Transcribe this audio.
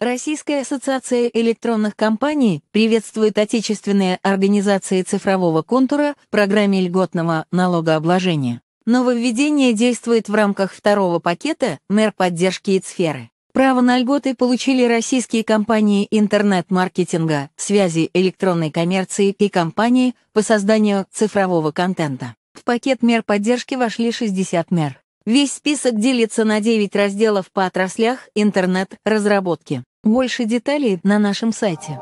Российская ассоциация электронных компаний приветствует отечественные организации цифрового контура в программе льготного налогообложения. Нововведение действует в рамках второго пакета мер поддержки и сферы. Право на льготы получили российские компании интернет-маркетинга, связи электронной коммерции и компании по созданию цифрового контента. В пакет мер поддержки вошли 60 мер. Весь список делится на 9 разделов по отраслях интернет-разработки. Больше деталей на нашем сайте.